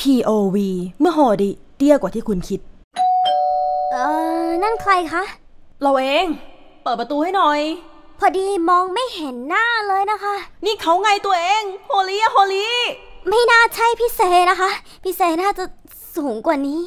POV เมื่อโหดิเตี้ยกว่าที่คุณคิด เออนั่นใครคะ เราเอง เปิดประตูให้หน่อย พอดีมองไม่เห็นหน้าเลยนะคะ นี่เขาไงตัวเอง โฮลี่อะโฮลี่ ไม่น่าใช่พี่เซนะคะ พี่เซน่าจะสูงกว่านี้